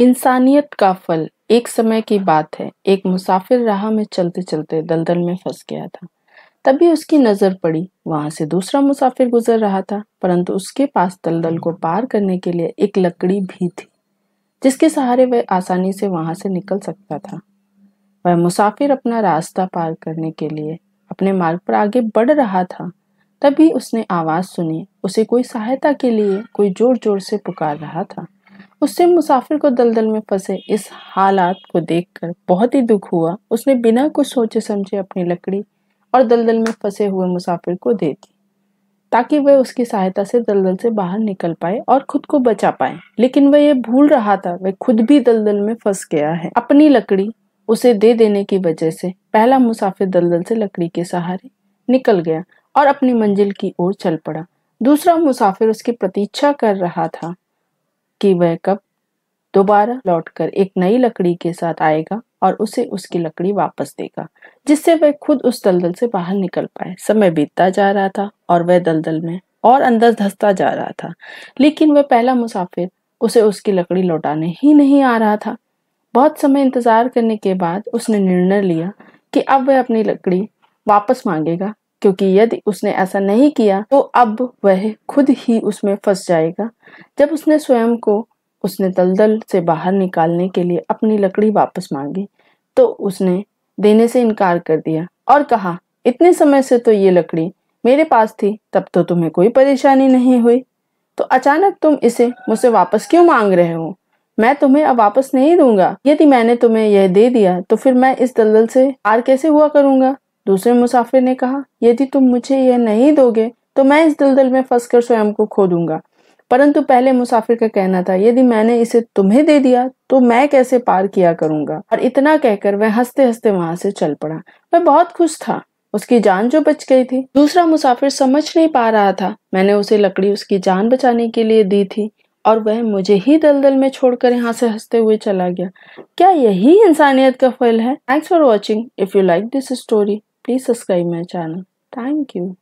इंसानियत का फल एक समय की बात है एक मुसाफिर राह में चलते चलते दलदल में फंस गया था तभी उसकी नजर पड़ी वहां से दूसरा मुसाफिर गुजर रहा था परंतु उसके पास दलदल को पार करने के लिए एक लकड़ी भी थी जिसके सहारे वह आसानी से वहां से निकल सकता था वह मुसाफिर अपना रास्ता पार करने के लिए अपने मार्ग पर आगे बढ़ रहा था तभी उसने आवाज सुनी उसे कोई सहायता के लिए कोई जोर जोर से पुकार रहा था उससे मुसाफिर को दलदल में फंसे इस हालात को देखकर बहुत ही दुख हुआ उसने बिना कुछ सोचे समझे अपनी लकड़ी और दलदल में फंसे हुए मुसाफिर को दे दी ताकि वह उसकी सहायता से दलदल से बाहर निकल पाए और खुद को बचा पाए लेकिन वह यह भूल रहा था वह खुद भी दलदल में फंस गया है अपनी लकड़ी उसे दे देने की वजह से पहला मुसाफिर दलदल से लकड़ी के सहारे निकल गया और अपनी मंजिल की ओर चल पड़ा दूसरा मुसाफिर उसकी प्रतीक्षा कर रहा था कि वह कब दोबारा लौटकर एक नई लकड़ी के साथ आएगा और उसे उसकी लकड़ी वापस देगा जिससे वह खुद उस दलदल से बाहर निकल पाए समय बीतता जा रहा था और वह दलदल में और अंदर धंसता जा रहा था लेकिन वह पहला मुसाफिर उसे उसकी लकड़ी लौटाने ही नहीं आ रहा था बहुत समय इंतजार करने के बाद उसने निर्णय लिया कि अब वह अपनी लकड़ी वापस मांगेगा क्योंकि यदि उसने ऐसा नहीं किया तो अब वह खुद ही उसमें फंस जाएगा जब उसने स्वयं को उसने दलदल से बाहर निकालने के लिए अपनी लकड़ी वापस मांगी तो उसने देने से इनकार कर दिया और कहा इतने समय से तो ये लकड़ी मेरे पास थी तब तो तुम्हें कोई परेशानी नहीं हुई तो अचानक तुम इसे मुझसे वापस क्यों मांग रहे हो मैं तुम्हें अब वापस नहीं दूंगा यदि मैंने तुम्हें यह दे दिया तो फिर मैं इस दलदल से पार कैसे हुआ करूंगा दूसरे मुसाफिर ने कहा यदि तुम मुझे यह नहीं दोगे तो मैं इस दलदल में कर स्वयं को खो दूंगा परंतु पहले मुसाफिर का कहना था यदि मैंने इसे तुम्हें दे दिया तो मैं कैसे पार किया करूंगा और इतना कहकर वह हंसते हंसते वहां से चल पड़ा वह बहुत खुश था उसकी जान जो बच गई थी दूसरा मुसाफिर समझ नहीं पा रहा था मैंने उसे लकड़ी उसकी जान बचाने के लिए दी थी और वह मुझे ही दलदल में छोड़कर यहाँ से हंसते हुए चला गया क्या यही इंसानियत का फल है thanks for watching if you like this story Please subscribe my channel. Thank you.